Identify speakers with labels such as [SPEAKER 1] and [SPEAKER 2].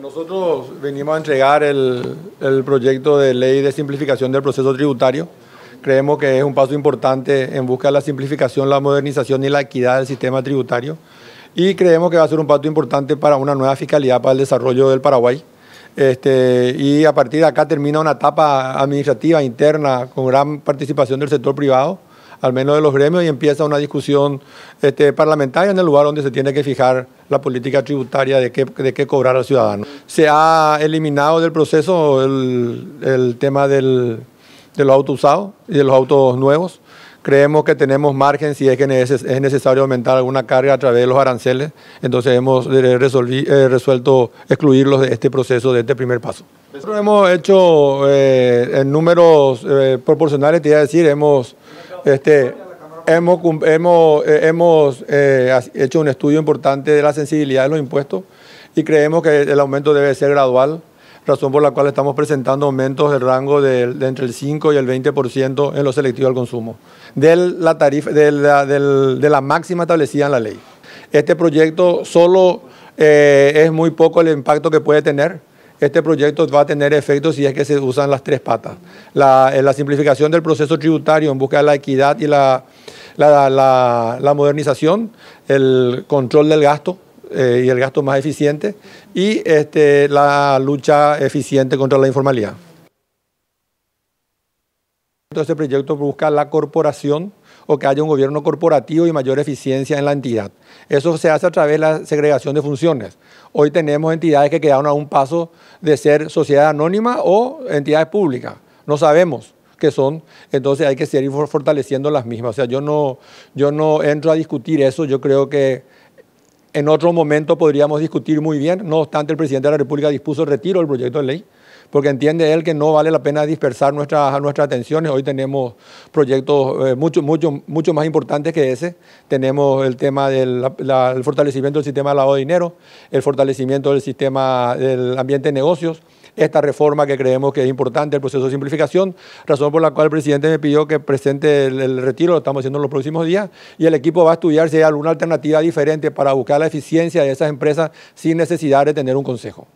[SPEAKER 1] Nosotros venimos a entregar el, proyecto de ley de simplificación del proceso tributario. Creemos que es un paso importante en busca de la simplificación, la modernización y la equidad del sistema tributario. Y creemos que va a ser un paso importante para una nueva fiscalidad para el desarrollo del Paraguay. Este, y a partir de acá termina una etapa administrativa interna con gran participación del sector privado al menos de los gremios, y empieza una discusión este, parlamentaria en el lugar donde se tiene que fijar la política tributaria de qué, cobrar al ciudadano. Se ha eliminado del proceso el, tema del, de los autos usados y de los autos nuevos. Creemos que tenemos margen si es que es necesario aumentar alguna carga a través de los aranceles. Entonces hemos eh, eh, resuelto excluirlos de este proceso, de este primer paso. hemos hecho eh, en números proporcionales, te decir, hemos, este, hemos, hemos hecho un estudio importante de la sensibilidad de los impuestos y creemos que el aumento debe ser gradual razón por la cual estamos presentando aumentos del rango de, entre el 5 y el 20% en los selectivos al consumo, de la, tarifa, de la, máxima establecida en la ley. Este proyecto solo eh, es muy poco el impacto que puede tener. Este proyecto va a tener efectos si es que se usan las tres patas. Eh, la, simplificación del proceso tributario en busca de la equidad y la, la modernización, el control del gasto, eh, y el gasto más eficiente y este, la lucha eficiente contra la informalidad. entonces Este proyecto busca la corporación o que haya un gobierno corporativo y mayor eficiencia en la entidad. Eso se hace a través de la segregación de funciones. Hoy tenemos entidades que quedaron a un paso de ser sociedad anónima o entidades públicas. No sabemos qué son, entonces hay que seguir fortaleciendo las mismas. O sea, yo no, yo no entro a discutir eso, yo creo que en otro momento podríamos discutir muy bien, no obstante el presidente de la República dispuso el retiro del proyecto de ley porque entiende él que no vale la pena dispersar nuestras, atenciones. Hoy tenemos proyectos eh, mucho, mucho, mucho más importantes que ese. Tenemos el tema del fortalecimiento del sistema de lavado de dinero, el fortalecimiento del sistema del ambiente de negocios esta reforma que creemos que es importante, el proceso de simplificación, razón por la cual el presidente me pidió que presente el, el, retiro, lo estamos haciendo en los próximos días, y el equipo va a estudiar si hay alguna alternativa diferente para buscar la eficiencia de esas empresas sin necesidad de tener un consejo.